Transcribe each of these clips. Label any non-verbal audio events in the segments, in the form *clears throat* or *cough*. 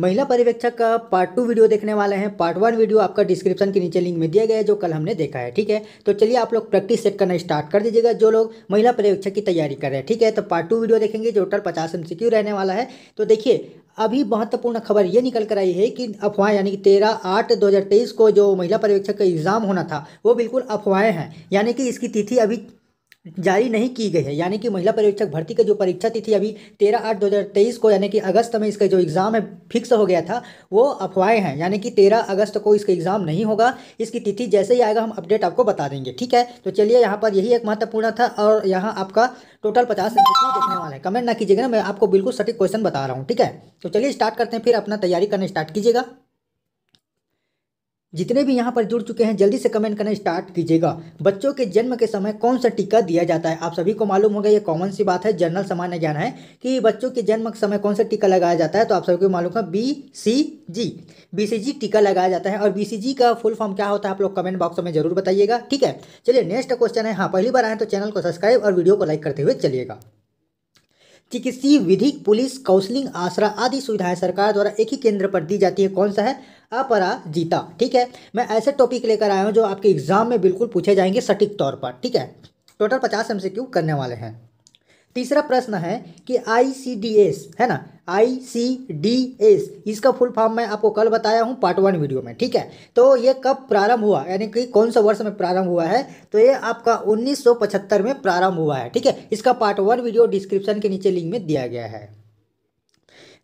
महिला परिवेक्षक का part two video देखने वाले हैं पार्ट वन वीडियो आपका डिस्क्रिप्शन के नीचे लिंक में दिया गया है जो कल हमने देखा है ठीक है तो चलिए आप लोग प्रैक्टिस सेट करना स्टार्ट कर दीजिएगा जो लोग महिला पर्यवेक्षक की तैयारी कर रहे हैं ठीक है तो पार्ट टू वीडियो देखेंगे जो टोटल पचास एम रहने वाला है तो देखिए अभी महत्वपूर्ण खबर ये निकल कर आई है कि अफवाह यानी कि तेरह आठ दो को जो महिला पर्यवेक्षक का एग्ज़ाम होना था वो बिल्कुल अफवाहें हैं यानी कि इसकी तिथि अभी जारी नहीं की गई है यानी कि महिला पर्यवेक्षक भर्ती का जो परीक्षा तिथि अभी तेरह आठ दो हज़ार तेईस को यानी कि अगस्त में इसका जो एग्ज़ाम है फिक्स हो गया था वो अफवाहें हैं यानी कि तेरह अगस्त को इसका एग्ज़ाम नहीं होगा इसकी तिथि जैसे ही आएगा हम अपडेट आपको बता देंगे ठीक है तो चलिए यहाँ पर यही एक महत्वपूर्ण था और यहाँ आपका टोटल पचास देखने वाला है कमेंट ना कीजिएगा ना मैं आपको बिल्कुल सटीक क्वेश्चन बता रहा हूँ ठीक है तो चलिए स्टार्ट करते हैं फिर अपना तैयारी करना स्टार्ट कीजिएगा जितने भी यहाँ पर जुड़ चुके हैं जल्दी से कमेंट करना स्टार्ट कीजिएगा बच्चों के जन्म के समय कौन सा टीका दिया जाता है आप सभी को मालूम होगा ये कॉमन सी बात है जनरल सामान्य ज्ञान है कि बच्चों के जन्म के समय कौन सा टीका लगाया जाता है तो आप सभी को मालूम होगा B C G B C जी टीका लगाया जाता है और बी सी जी का फुल फॉर्म क्या होता है आप लोग कमेंट बॉक्स में जरूर बताइएगा ठीक है चलिए नेक्स्ट क्वेश्चन है हाँ पहली बार आए तो चैनल को सब्सक्राइब और वीडियो को लाइक करते हुए चलिएगा चिकित्सीय विधिक पुलिस काउंसलिंग आसरा आदि सुविधाएं सरकार द्वारा एक ही केंद्र पर दी जाती है कौन सा है अपराजिता ठीक है मैं ऐसे टॉपिक लेकर आया हूँ जो आपके एग्जाम में बिल्कुल पूछे जाएंगे सटीक तौर पर ठीक है टोटल पचास एम करने वाले हैं तीसरा प्रश्न है कि आई है ना आई इसका फुल फॉर्म मैं आपको कल बताया हूँ पार्ट वन वीडियो में ठीक है तो ये कब प्रारंभ हुआ यानी कि कौन सा वर्ष में प्रारंभ हुआ है तो ये आपका 1975 में प्रारंभ हुआ है ठीक है इसका पार्ट वन वीडियो डिस्क्रिप्शन के नीचे लिंक में दिया गया है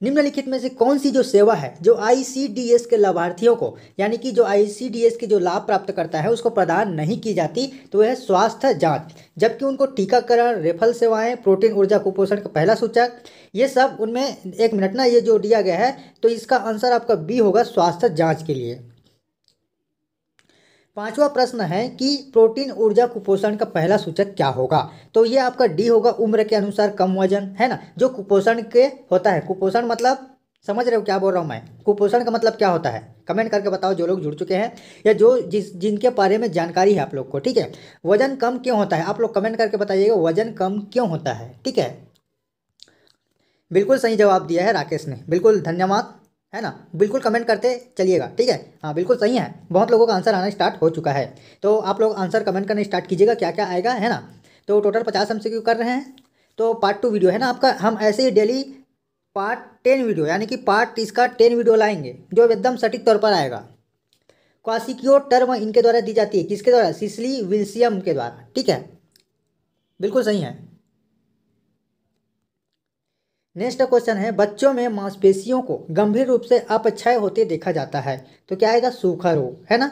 निम्नलिखित में से कौन सी जो सेवा है जो आईसीडीएस के लाभार्थियों को यानी कि जो आईसीडीएस के जो लाभ प्राप्त करता है उसको प्रदान नहीं की जाती तो वह स्वास्थ्य जांच जबकि उनको टीकाकरण रेफल सेवाएं प्रोटीन ऊर्जा कुपोषण का पहला सूचक ये सब उनमें एक मिनट ना ये जो दिया गया है तो इसका आंसर आपका बी होगा स्वास्थ्य जाँच के लिए पांचवा प्रश्न है कि प्रोटीन ऊर्जा कुपोषण का पहला सूचक क्या होगा तो ये आपका डी होगा उम्र के अनुसार कम वजन है ना जो कुपोषण के होता है कुपोषण मतलब समझ रहे हो क्या बोल रहा हूँ मैं कुपोषण का मतलब क्या होता है कमेंट करके बताओ जो लोग जुड़ चुके हैं या जो जिस जिनके बारे में जानकारी है आप लोग को ठीक है वजन कम क्यों होता है आप लोग कमेंट करके बताइएगा वजन कम क्यों होता है ठीक है बिल्कुल सही जवाब दिया है राकेश ने बिल्कुल धन्यवाद है ना बिल्कुल कमेंट करते चलिएगा ठीक है हाँ बिल्कुल सही है बहुत लोगों का आंसर आना स्टार्ट हो चुका है तो आप लोग आंसर कमेंट करना स्टार्ट कीजिएगा क्या क्या आएगा है ना तो टोटल पचास एम कर रहे हैं तो पार्ट टू वीडियो है ना आपका हम ऐसे ही डेली पार्ट टेन वीडियो यानी कि पार्ट इसका टेन वीडियो लाएंगे जो एकदम सटीक तौर पर आएगा क्वासिक्यो टर्म इनके द्वारा दी जाती है किसके द्वारा सिसली विल्सियम के द्वारा ठीक है बिल्कुल सही है नेक्स्ट क्वेश्चन है बच्चों में मांसपेशियों को गंभीर रूप से अपक्षय होते देखा जाता है तो क्या आएगा सूखा रोग है ना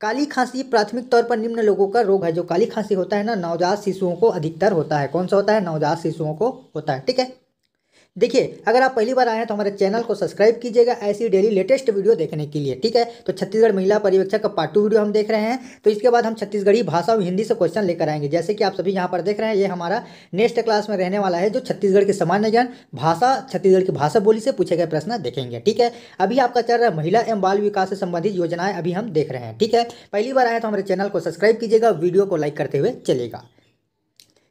काली खांसी प्राथमिक तौर पर निम्न लोगों का रोग है जो काली खांसी होता है ना नवजात शिशुओं को अधिकतर होता है कौन सा होता है नवजात शिशुओं को होता है ठीक है देखिए अगर आप पहली बार आए हैं तो हमारे चैनल को सब्सक्राइब कीजिएगा ऐसी डेली लेटेस्ट वीडियो देखने के लिए ठीक है तो छत्तीसगढ़ महिला परिवेक्षक का पार्ट टू वीडियो हम देख रहे हैं तो इसके बाद हम छत्तीसगढ़ी भाषा और हिंदी से क्वेश्चन लेकर आएंगे जैसे कि आप सभी यहाँ पर देख रहे हैं ये हमारा नेक्स्ट क्लास में रहने वाला है जो छत्तीसगढ़ के सामान्य ज्ञान भाषा छत्तीसगढ़ की भाषा बोली से पूछे गए प्रश्न देखेंगे ठीक है अभी आपका चल रहा है महिला एवं बाल विकास से संबंधित योजनाएं अभी हम देख रहे हैं ठीक है पहली बार आए तो हमारे चैनल को सब्सक्राइब कीजिएगा वीडियो को लाइक करते हुए चलेगा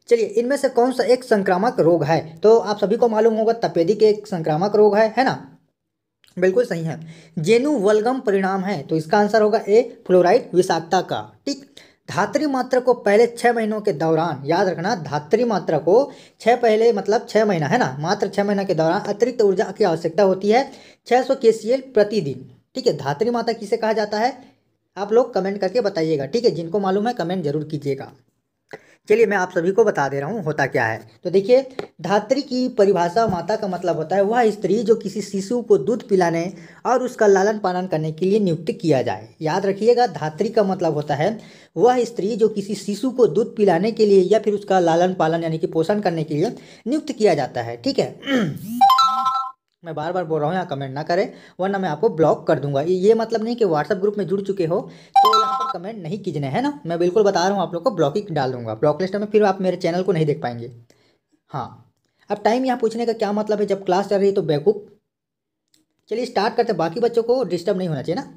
चलिए इनमें से कौन सा एक संक्रामक रोग है तो आप सभी को मालूम होगा तपेदिक एक संक्रामक रोग है है ना बिल्कुल सही है जेनु वलगम परिणाम है तो इसका आंसर होगा ए फ्लोराइड विषाक्ता का ठीक धात्री मात्रा को पहले छः महीनों के दौरान याद रखना धात्री मात्रा को छः पहले मतलब छः महीना है ना मात्र छः महीना के दौरान अतिरिक्त ऊर्जा की आवश्यकता होती है सौ के सी प्रतिदिन ठीक है धात्री माता किसे कहा जाता है आप लोग कमेंट करके बताइएगा ठीक है जिनको मालूम है कमेंट जरूर कीजिएगा चलिए मैं आप सभी को बता दे रहा हूँ होता क्या है तो देखिए धात्री की परिभाषा माता का मतलब होता है वह स्त्री जो किसी शिशु को दूध पिलाने और उसका लालन पालन करने के लिए नियुक्त किया जाए याद रखिएगा धात्री का मतलब होता है वह स्त्री जो किसी शिशु को दूध पिलाने के लिए या फिर उसका लालन पालन यानी कि पोषण करने के लिए नियुक्त किया जाता है ठीक है मैं बार बार बोल रहा हूँ यहाँ कमेंट ना करें वरना मैं आपको ब्लॉक कर दूंगा ये मतलब नहीं कि व्हाट्सअप ग्रुप में जुड़ चुके हो तो यहाँ पर कमेंट नहीं कीजने है ना मैं बिल्कुल बता रहा हूँ आप लोग को ब्लॉक ही डाल दूंगा ब्लॉक लिस्ट में फिर आप मेरे चैनल को नहीं देख पाएंगे हाँ अब टाइम यहाँ पूछने का क्या मतलब है जब क्लास चल रही है तो बेवकूफ़ चलिए स्टार्ट करते बाकी बच्चों को डिस्टर्ब नहीं होना चाहिए ना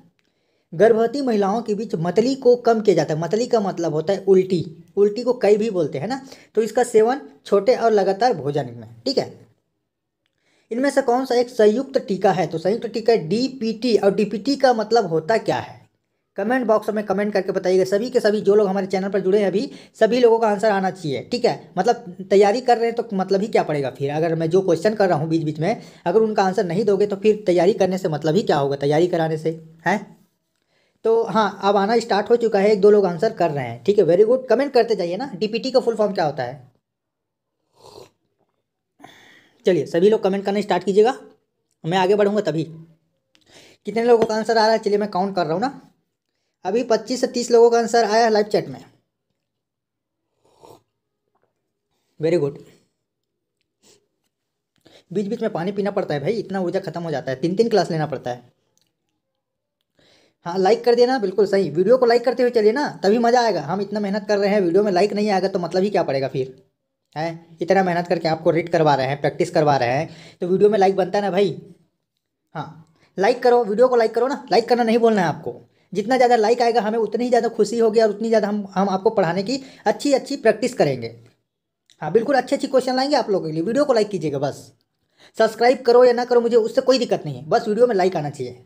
गर्भवती महिलाओं के बीच मतली को कम किया जाता है मतली का मतलब होता है उल्टी उल्टी को कई भी बोलते हैं ना तो इसका सेवन छोटे और लगातार भोजन में ठीक है इनमें से कौन सा एक संयुक्त टीका है तो संयुक्त टीका डीपीटी और डीपीटी का मतलब होता क्या है कमेंट बॉक्स में कमेंट करके बताइएगा सभी के सभी जो लोग हमारे चैनल पर जुड़े हैं अभी सभी लोगों का आंसर आना चाहिए ठीक है मतलब तैयारी कर रहे हैं तो मतलब ही क्या पड़ेगा फिर अगर मैं जो क्वेश्चन कर रहा हूँ बीच बीच में अगर उनका आंसर नहीं दोगे तो फिर तैयारी करने से मतलब ही क्या होगा तैयारी कराने से है तो हाँ अब आना स्टार्ट हो चुका है एक दो लोग आंसर कर रहे हैं ठीक है वेरी गुड कमेंट करते जाइए ना टी का फुल फॉर्म क्या होता है चलिए सभी लोग कमेंट करना स्टार्ट कीजिएगा मैं आगे बढ़ूँगा तभी कितने लोगों का आंसर आ रहा है चलिए मैं काउंट कर रहा हूँ ना अभी पच्चीस से तीस लोगों का आंसर आया है लाइव चैट में वेरी गुड बीच बीच में पानी पीना पड़ता है भाई इतना ऊर्जा खत्म हो जाता है तीन तीन क्लास लेना पड़ता है हाँ लाइक कर देना बिल्कुल सही वीडियो को लाइक करते हुए चलिए ना तभी मज़ा आएगा हम इतना मेहनत कर रहे हैं वीडियो में लाइक नहीं आएगा तो मतलब ही क्या पड़ेगा फिर है इतना मेहनत करके आपको रीड करवा रहे हैं प्रैक्टिस करवा रहे हैं तो वीडियो में लाइक बनता है ना भाई हाँ लाइक करो वीडियो को लाइक करो ना लाइक करना नहीं बोलना है आपको जितना ज़्यादा लाइक आएगा हमें उतनी ही ज़्यादा खुशी होगी और उतनी ज़्यादा हम हम आपको पढ़ाने की अच्छी अच्छी प्रैक्टिस करेंगे हाँ बिल्कुल अच्छे अच्छे क्वेश्चन लाएंगे आप लोगों के लिए वीडियो को लाइक कीजिएगा बस सब्सक्राइब करो या ना करो मुझे उससे कोई दिक्कत नहीं है बस वीडियो में लाइक आना चाहिए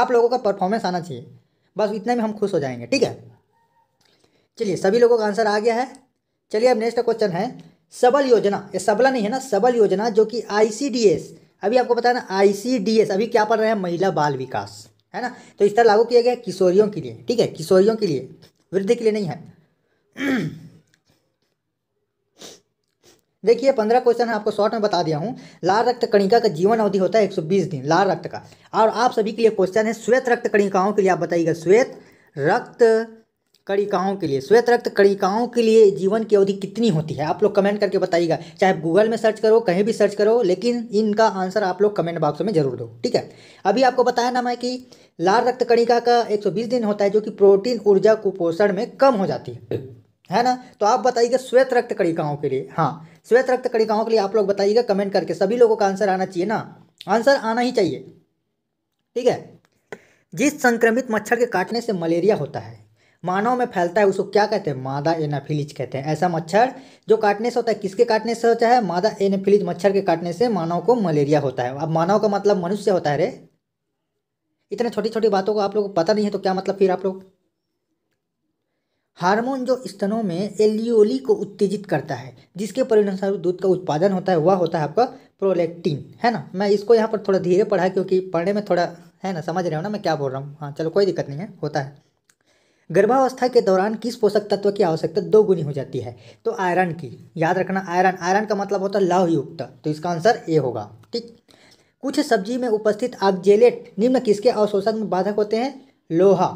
आप लोगों का परफॉर्मेंस आना चाहिए बस इतने में हम खुश हो जाएंगे ठीक है चलिए सभी लोगों का आंसर आ गया है चलिए अब नेक्स्ट क्वेश्चन है सबल योजना ये सबला नहीं है ना सबल योजना जो कि आईसीडीएस अभी आपको पता है ना आईसीडीएस अभी क्या पढ़ रहे हैं महिला बाल विकास है ना तो इस तरह लागू किया गया किशोरियों के लिए ठीक है किशोरियों के लिए वृद्धि के लिए नहीं है *clears throat* देखिए पंद्रह क्वेश्चन है आपको शॉर्ट में बता दिया हूँ लाल रक्त कणिका का जीवन अवधि होता है 120 दिन लाल रक्त का और आप सभी के लिए क्वेश्चन है श्वेत रक्त कणिकाओं के लिए आप बताइएगा श्वेत रक्त कड़िकाओं के लिए श्वेत रक्त कड़िकाओं के लिए जीवन की अवधि कितनी होती है आप लोग कमेंट करके बताइएगा चाहे गूगल में सर्च करो कहीं भी सर्च करो लेकिन इनका आंसर आप लोग कमेंट बॉक्स में जरूर दो ठीक है अभी आपको बताया ना मैं कि लाल रक्त कणिका का 120 दिन होता है जो कि प्रोटीन ऊर्जा कुपोषण में कम हो जाती है है ना तो आप बताइएगा श्वेत रक्त कणिकाओं के लिए हाँ श्वेत रक्त कणिकाओं के लिए आप लोग बताइएगा कमेंट करके सभी लोगों का आंसर आना चाहिए ना आंसर आना ही चाहिए ठीक है जिस संक्रमित मच्छर के काटने से मलेरिया होता है मानव में फैलता है उसको क्या कहते हैं मादा एनाफिलिज कहते हैं ऐसा मच्छर जो काटने से होता है किसके काटने से होता है मादा एनाफिलिज मच्छर के काटने से मानव को मलेरिया होता है अब मानव का मतलब मनुष्य होता है रे इतने छोटी छोटी बातों को आप लोग को पता नहीं है तो क्या मतलब फिर आप लोग हार्मोन जो स्तनों में एलियोली को उत्तेजित करता है जिसके परिणामस्वरूप दूध का उत्पादन होता है वह होता है आपका प्रोलेक्टिन है ना मैं इसको यहाँ पर थोड़ा धीरे पढ़ा क्योंकि पढ़ने में थोड़ा है ना समझ रहे हो ना मैं क्या बोल रहा हूँ हाँ चलो कोई दिक्कत नहीं है होता है गर्भावस्था के दौरान किस पोषक तत्व की आवश्यकता दो गुनी हो जाती है तो आयरन की याद रखना आयरन आयरन का मतलब होता है लौहयुक्त तो इसका आंसर ए होगा ठीक कुछ सब्जी में उपस्थित आगजेलेट निम्न किसके अवशोषण में बाधक होते हैं लोहा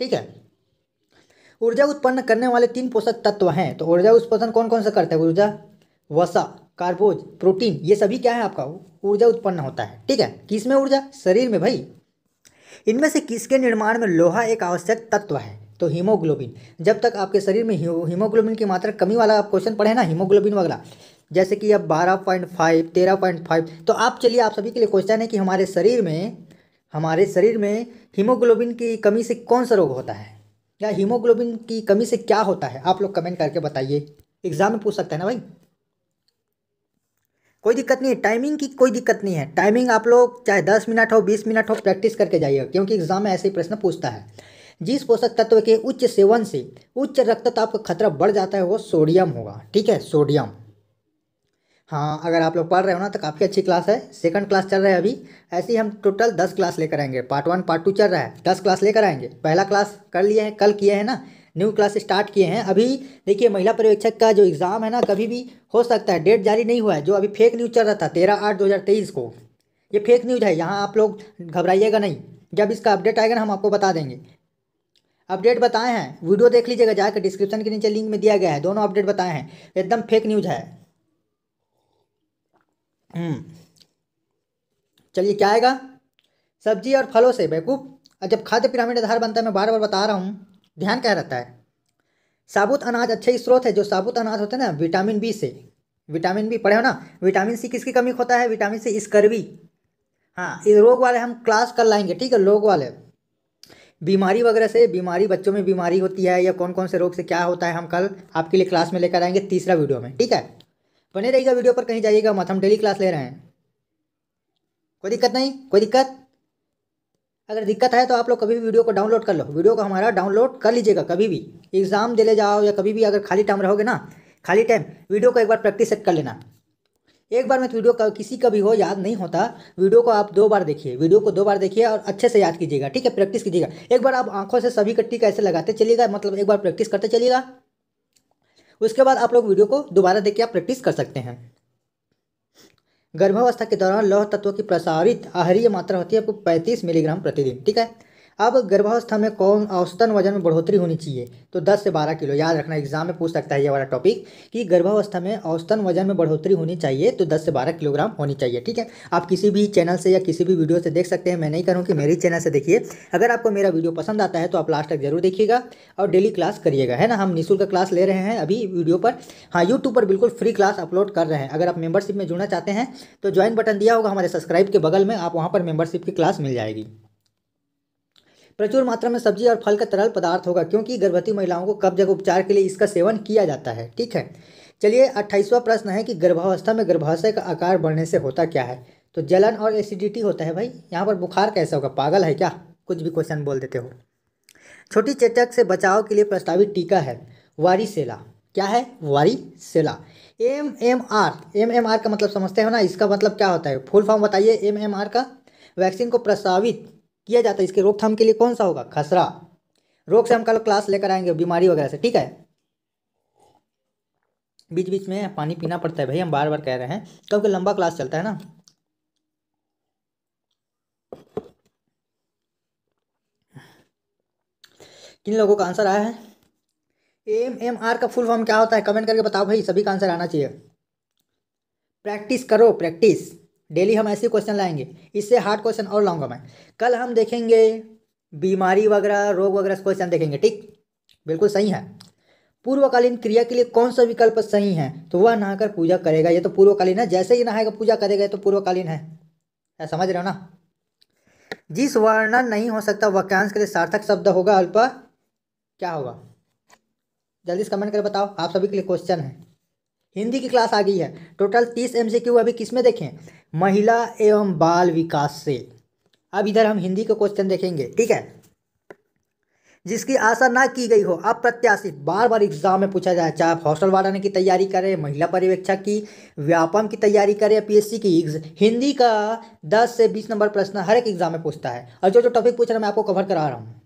ठीक है ऊर्जा उत्पन्न करने वाले तीन पोषक तत्व हैं तो ऊर्जा उत्पादन कौन कौन सा करते हैं ऊर्जा वसा कार्बोज प्रोटीन ये सभी क्या है आपका ऊर्जा उत्पन्न होता है ठीक है किस में ऊर्जा शरीर में भाई इनमें से किसके निर्माण में लोहा एक आवश्यक तत्व है तो हीमोग्लोबिन जब तक आपके शरीर में हीमोग्लोबिन की मात्रा कमी वाला आप क्वेश्चन पढ़े ना हीमोग्लोबिन वगैरह जैसे कि अब बारह पॉइंट फाइव तेरह पॉइंट फाइव तो आप चलिए आप सभी के लिए क्वेश्चन है कि हमारे शरीर में हमारे शरीर में हीमोग्लोबिन की कमी से कौन सा रोग होता है या हीमोग्लोबिन की कमी से क्या होता है आप लोग कमेंट करके बताइए एग्जाम में पूछ सकते हैं ना भाई कोई दिक्कत नहीं है टाइमिंग की कोई दिक्कत नहीं है टाइमिंग आप लोग चाहे दस मिनट हो बीस मिनट हो प्रैक्टिस करके जाइएगा क्योंकि एग्जाम में ऐसे ही प्रश्न पूछता है जिस पोषक तत्व के उच्च सेवन से उच्च रक्तचाप का खतरा बढ़ जाता है वो सोडियम होगा ठीक है सोडियम हाँ अगर आप लोग पढ़ रहे हो ना तो काफ़ी अच्छी क्लास है सेकंड क्लास चल रहा है अभी ऐसे ही हम टोटल दस क्लास लेकर आएंगे पार्ट वन पार्ट टू चल रहा है दस क्लास लेकर आएंगे पहला क्लास कर लिए हैं कल किए हैं ना न्यू क्लास स्टार्ट किए हैं अभी देखिए महिला पर्यवेक्षक का जो एग्ज़ाम है ना कभी भी हो सकता है डेट जारी नहीं हुआ है जो अभी फेक न्यूज़ चल रहा था तेरह आठ दो हज़ार तेईस को ये फेक न्यूज़ है यहाँ आप लोग घबराइएगा नहीं जब इसका अपडेट आएगा ना हम आपको बता देंगे अपडेट बताए हैं वीडियो देख लीजिएगा जाकर डिस्क्रिप्शन के नीचे लिंक में दिया गया है दोनों अपडेट बताए हैं एकदम फेक न्यूज है हम्म। चलिए क्या आएगा सब्जी और फलों से और जब खाद्य पिरामिड आधार बनता है मैं बार बार बता रहा हूँ ध्यान क्या रहता है साबुत अनाज अच्छे ही स्रोत है जो साबुत अनाज होते हैं ना विटामिन बी से विटामिन बी पढ़े हो ना विटामिन सी किसकी कमी होता है विटामिन सी स्कर्वी हाँ इस रोग वाले हम क्लास कर लाएंगे ठीक है रोग वाले बीमारी वगैरह से बीमारी बच्चों में बीमारी होती है या कौन कौन से रोग से क्या होता है हम कल आपके लिए क्लास में लेकर आएंगे तीसरा वीडियो में ठीक है बने रहिएगा वीडियो पर कहीं जाइएगा मत हम डेली क्लास ले रहे हैं कोई दिक्कत नहीं कोई दिक्कत अगर दिक्कत है तो आप लोग कभी भी वीडियो को डाउनलोड कर लो वीडियो को हमारा डाउनलोड कर लीजिएगा कभी भी एग्ज़ाम दे जाओ या कभी भी अगर खाली टाइम रहोगे ना खाली टाइम वीडियो को एक बार प्रैक्टिस सेट कर लेना एक बार में वीडियो का किसी का भी हो याद नहीं होता वीडियो को आप दो बार देखिए वीडियो को दो बार देखिए और अच्छे से याद कीजिएगा ठीक है प्रैक्टिस कीजिएगा एक बार आप आंखों से सभी कट्टी कैसे लगाते चलिएगा मतलब एक बार प्रैक्टिस करते चलिएगा उसके बाद आप लोग वीडियो को दोबारा देख के आप प्रैक्टिस कर सकते हैं गर्भावस्था के दौरान लौह तत्व की प्रसारित आहरीय मात्रा होती है आपको पैंतीस मिलीग्राम प्रतिदिन ठीक है अब गर्भावस्था में कौन औसतन वजन में बढ़ोतरी होनी चाहिए तो 10 से 12 किलो याद रखना एग्जाम में पूछ सकता है ये वाला टॉपिक कि गर्भावस्था में औसतन वजन में बढ़ोतरी होनी चाहिए तो 10 से 12 किलोग्राम होनी चाहिए ठीक है आप किसी भी चैनल से या किसी भी वीडियो से देख सकते हैं मैं नहीं करूँ कि मेरी चैनल से देखिए अगर आपको मेरा वीडियो पसंद आता है तो आप लास्ट तक जरूर देखिएगा और डेली क्लास करिएगा है ना हम निःशुल्क क्लास ले रहे हैं अभी वीडियो पर हाँ यूट्यूब पर बिल्कुल फ्री क्लास अपलोड कर रहे हैं अगर आप मेंबरशिप में जुड़ना चाहते हैं तो ज्वाइन बटन दिया होगा हमारे सब्सक्राइब के बगल में आप वहाँ पर मेंबरशिप की क्लास मिल जाएगी प्रचुर मात्रा में सब्जी और फल का तरल पदार्थ होगा क्योंकि गर्भवती महिलाओं को कब्ज के उपचार के लिए इसका सेवन किया जाता है ठीक है चलिए अट्ठाईसवां प्रश्न है कि गर्भावस्था में गर्भाशय का आकार बढ़ने से होता क्या है तो जलन और एसिडिटी होता है भाई यहाँ पर बुखार कैसा होगा पागल है क्या कुछ भी क्वेश्चन बोल देते हो छोटी चेचक से बचाव के लिए प्रस्तावित टीका है वारीसेला क्या है varicella M M R M M R का मतलब समझते हो ना इसका मतलब क्या होता है फुल फॉर्म बताइए एम एम आर का वैक्सीन को प्रस्तावित किया जाता है इसके रोकथाम के लिए कौन सा होगा खसरा रोग से हम कल क्लास लेकर आएंगे बीमारी वगैरह से ठीक है बीच बीच में पानी पीना पड़ता है भाई हम बार बार कह रहे हैं क्योंकि लंबा क्लास चलता है ना किन लोगों का आंसर आया है एम एम आर का फुल फॉर्म क्या होता है कमेंट करके बताओ भाई सभी का आंसर आना चाहिए प्रैक्टिस करो प्रैक्टिस डेली हम ऐसे क्वेश्चन लाएंगे इससे हार्ड क्वेश्चन और लाऊंगा मैं कल हम देखेंगे बीमारी वगैरह रोग वगैरह क्वेश्चन देखेंगे ठीक बिल्कुल सही है पूर्वकालीन क्रिया के लिए कौन सा विकल्प सही है तो वह नहाकर पूजा करेगा ये तो पूर्वकालीन है जैसे ही नहाएगा पूजा करेगा तो पूर्वकालीन है समझ रहे हो ना जिस वर्णन नहीं हो सकता वाक्यांश के लिए सार्थक शब्द होगा अल्प क्या होगा जल्दी से कमेंट कर बताओ आप सभी के लिए क्वेश्चन है हिंदी की क्लास आ गई है टोटल तीस एम सी क्यू अभी किस में देखें महिला एवं बाल विकास से अब इधर हम हिंदी का क्वेश्चन देखेंगे ठीक है जिसकी आशा ना की गई हो अप्रत्याशित बार बार एग्जाम में पूछा जाए चाहे आप हॉस्टल वाड़ाने की तैयारी करें महिला पर्यवेक्षक की व्यापम की तैयारी करें या पीएससी की हिंदी का 10 से 20 नंबर प्रश्न हर एक एग्जाम में पूछता है और जो जो टॉपिक पूछ रहा मैं आपको कवर करा रहा हूँ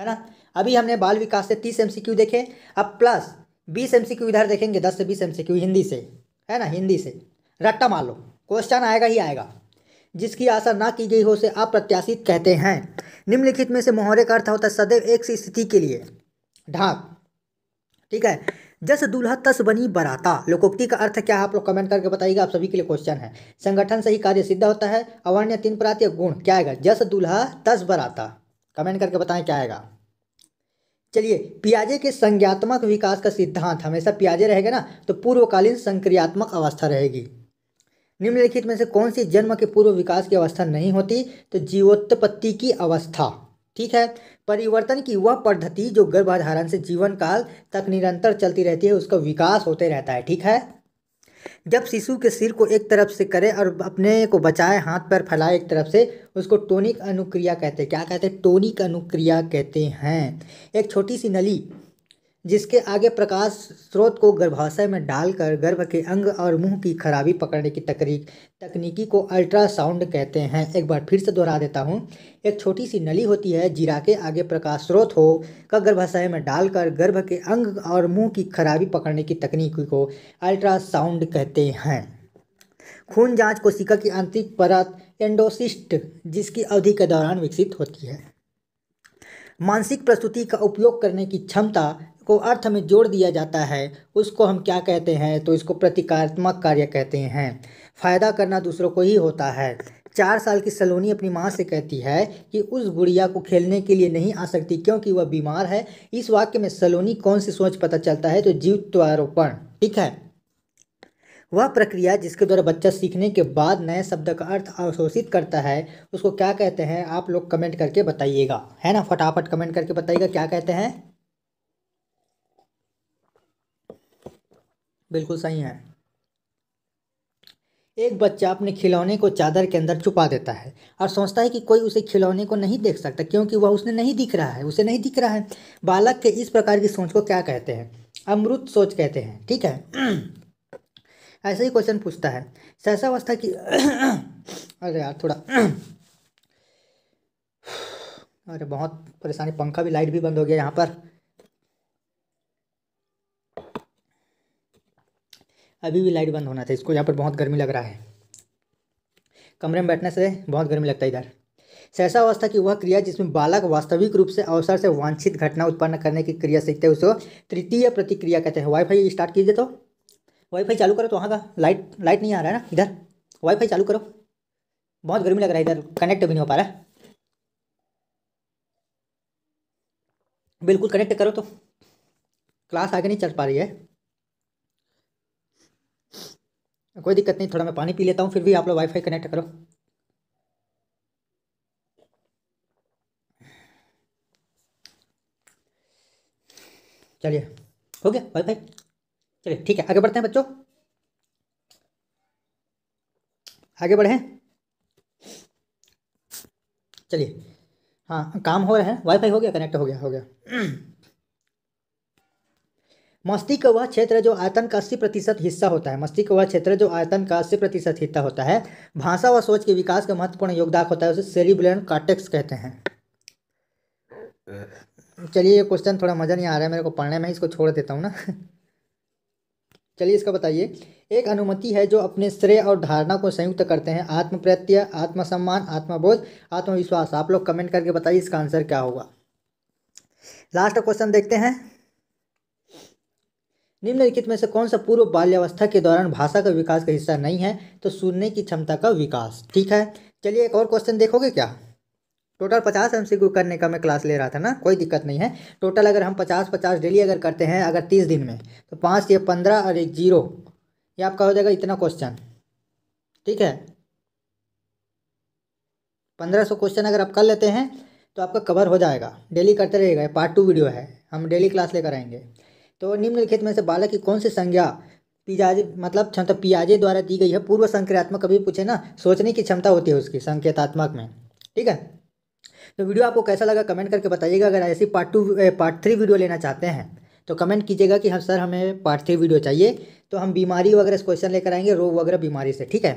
है ना अभी हमने बाल विकास से तीस एम देखे अब प्लस बीस एम इधर देखेंगे दस से बीस एम हिंदी से है ना हिंदी से रट्टा मालूम लो क्वेश्चन आएगा ही आएगा जिसकी आशा ना की गई हो आप अप्रत्याशित कहते हैं निम्नलिखित में से मोहरे का अर्थ होता है सदैव एक सी स्थिति के लिए ढाक ठीक है जस दूल्हा तस बनी बराता लोकोक्ति का अर्थ क्या है आप लोग कमेंट करके बताइएगा आप सभी के लिए क्वेश्चन है संगठन से ही कार्य सिद्ध होता है अवर्ण्य तीन प्रात गुण क्या आएगा जस दूल्हा तस बराता कमेंट करके बताएं क्या आएगा चलिए पियाजे के संज्ञात्मक विकास का सिद्धांत हमेशा पियाजे रहेगा ना तो पूर्वकालीन संक्रियात्मक अवस्था रहेगी निम्नलिखित में से कौन सी जन्म के पूर्व विकास की अवस्था नहीं होती तो जीवोत्पत्ति की अवस्था ठीक है परिवर्तन की वह पद्धति जो गर्भाधारण से जीवन काल तक निरंतर चलती रहती है उसका विकास होते रहता है ठीक है जब शिशु के सिर को एक तरफ से करे और अपने को बचाए हाथ पर फैलाए एक तरफ से उसको टोनिक अनुक्रिया कहते हैं क्या कहते हैं टोनिक अनुक्रिया कहते हैं एक छोटी सी नली जिसके आगे प्रकाश स्रोत को गर्भाशय में डालकर गर्भ के अंग और मुंह की खराबी पकड़ने की तकनीक तकनीकी को अल्ट्रासाउंड कहते हैं एक बार फिर से दोहरा देता हूँ एक छोटी सी नली होती है जीरा के आगे प्रकाश स्रोत हो का गर्भाशय में डालकर गर्भ के अंग और मुंह की खराबी पकड़ने की तकनीकी को अल्ट्रासाउंड कहते हैं खून जाँच कोशिका की आंतरिक परत एंडोसिस्ट जिसकी अवधि के दौरान विकसित होती है मानसिक प्रस्तुति का उपयोग करने की क्षमता को अर्थ में जोड़ दिया जाता है उसको हम क्या कहते हैं तो इसको प्रतीकात्मक कार्य कहते हैं फ़ायदा करना दूसरों को ही होता है चार साल की सलोनी अपनी माँ से कहती है कि उस गुड़िया को खेलने के लिए नहीं आ सकती क्योंकि वह बीमार है इस वाक्य में सलोनी कौन सी सोच पता चलता है तो जीवत्वारोपण ठीक है वह प्रक्रिया जिसके द्वारा बच्चा सीखने के बाद नए शब्द का अर्थ अवशोषित करता है उसको क्या कहते हैं आप लोग कमेंट करके बताइएगा है ना फटाफट कमेंट करके बताइएगा क्या कहते हैं बिल्कुल सही है एक बच्चा अपने खिलौने को चादर के अंदर छुपा देता है और सोचता है कि कोई उसे खिलौने को नहीं देख सकता क्योंकि वह उसने नहीं दिख रहा है उसे नहीं दिख रहा है बालक के इस प्रकार की सोच को क्या कहते हैं अमृत सोच कहते हैं ठीक है *clears throat* ऐसे ही क्वेश्चन पूछता है अवस्था की *clears throat* अरे यार थोड़ा *clears throat* अरे बहुत परेशानी पंखा भी लाइट भी बंद हो गया यहाँ पर अभी भी लाइट बंद होना था इसको यहाँ पर बहुत गर्मी लग रहा है कमरे में बैठने से बहुत गर्मी लगता है इधर सहसा अवस्था की वह क्रिया जिसमें बालक वास्तविक रूप से अवसर से वांछित घटना उत्पन्न करने की क्रिया सीखते हैं उसको तृतीय प्रतिक्रिया कहते हैं वाईफाई स्टार्ट कीजिए तो वाईफाई चालू करो तो वहाँ का लाइट लाइट नहीं आ रहा है ना इधर वाईफाई चालू करो बहुत गर्मी लग रहा है इधर कनेक्ट भी नहीं हो पा रहा है बिल्कुल कनेक्ट करो तो क्लास आगे नहीं चल पा रही है कोई दिक्कत नहीं थोड़ा मैं पानी पी लेता हूँ फिर भी आप लोग वाईफाई कनेक्ट करो चलिए हो गया वाईफाई चलिए ठीक है आगे बढ़ते हैं बच्चों आगे बढ़े चलिए हाँ काम हो रहा है वाईफाई हो गया कनेक्ट हो गया हो गया मस्तिष्क का वह क्षेत्र जो आयतन का अस्सी प्रतिशत हिस्सा होता है मस्तिष्क का वह क्षेत्र जो आयतन का अस्सी प्रतिशत हिस्सा होता है भाषा व सोच के विकास का महत्वपूर्ण योगदान होता है उसे सेलिब्रेन कार्टेक्स कहते हैं चलिए ये क्वेश्चन थोड़ा मज़ा नहीं आ रहा है मेरे को पढ़ने में इसको छोड़ देता हूँ ना चलिए इसका बताइए एक अनुमति है जो अपने श्रेय और धारणा को संयुक्त करते हैं आत्म प्रत्यय आत्मसम्मान आत्मबोध आत्मविश्वास आप लोग कमेंट करके बताइए इसका आंसर क्या होगा लास्ट क्वेश्चन देखते हैं निम्नलिखित में से कौन सा पूर्व बाल्यावस्था के दौरान भाषा का विकास का हिस्सा नहीं है तो सुनने की क्षमता का विकास ठीक है चलिए एक और क्वेश्चन देखोगे क्या टोटल पचास एम करने का मैं क्लास ले रहा था ना कोई दिक्कत नहीं है टोटल अगर हम पचास पचास डेली अगर करते हैं अगर तीस दिन में तो पाँच या पंद्रह और एक जीरो ये आपका हो जाएगा इतना क्वेश्चन ठीक है पंद्रह सौ क्वेश्चन अगर आप कर लेते हैं तो आपका कवर हो जाएगा डेली करते रहेगा पार्ट टू वीडियो है हम डेली क्लास लेकर आएंगे तो निम्नलिखित में से बालक की कौन सी संज्ञा पिजाजे मतलब क्षमता पियाजे द्वारा दी गई है पूर्व संक्रियात्मक कभी पूछे ना सोचने की क्षमता होती है उसकी संकेतात्मक में ठीक है तो वीडियो आपको कैसा लगा कमेंट करके बताइएगा अगर ऐसी part two part three video लेना चाहते हैं तो कमेंट कीजिएगा कि हम सर हमें पार्ट थ्री वीडियो चाहिए तो हम बीमारी वगैरह क्वेश्चन लेकर आएंगे रोग वगैरह बीमारी से ठीक है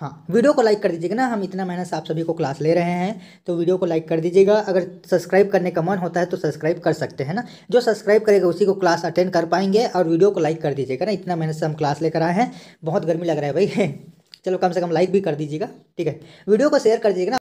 हाँ वीडियो को लाइक कर दीजिएगा ना हम इतना मेहनत से आप सभी को क्लास ले रहे हैं तो वीडियो को लाइक कर दीजिएगा अगर सब्सक्राइब करने का मन होता है तो सब्सक्राइब कर सकते हैं ना जो सब्सक्राइब करेगा उसी को क्लास अटेंड कर पाएंगे और वीडियो को लाइक कर दीजिएगा ना इतना मेहनत से हम क्लास लेकर आए हैं बहुत गर्मी लग रहा है भाई *laughs* चलो कम से कम लाइक भी कर दीजिएगा ठीक है वीडियो को शेयर कर दीजिएगा ना